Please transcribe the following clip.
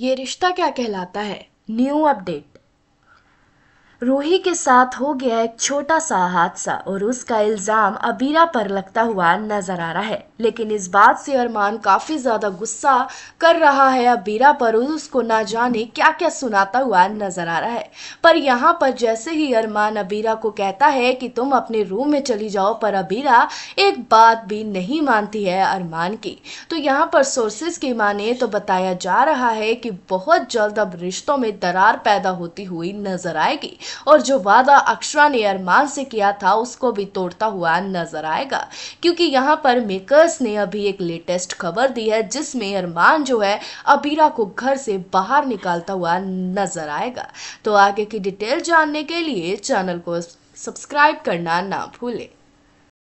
ये रिश्ता क्या कहलाता है न्यू अपडेट रूही के साथ हो गया एक छोटा सा हादसा और उसका इल्ज़ाम अबीरा पर लगता हुआ नज़र आ रहा है लेकिन इस बात से अरमान काफ़ी ज़्यादा गुस्सा कर रहा है अबीरा पर उसको ना जाने क्या क्या सुनाता हुआ नज़र आ रहा है पर यहाँ पर जैसे ही अरमान अबीरा को कहता है कि तुम अपने रूम में चली जाओ पर अबीरा एक बात भी नहीं मानती है अरमान की तो यहाँ पर सोर्सेज की माने तो बताया जा रहा है कि बहुत जल्द अब रिश्तों में दरार पैदा होती हुई नज़र आएगी और जो वादा अक्षरा ने अरमान से किया था उसको भी तोड़ता हुआ नजर आएगा क्योंकि यहाँ पर मेकर्स ने अभी एक लेटेस्ट खबर दी है जिसमें अरमान जो है अबीरा को घर से बाहर निकालता हुआ नजर आएगा तो आगे की डिटेल जानने के लिए चैनल को सब्सक्राइब करना ना भूलें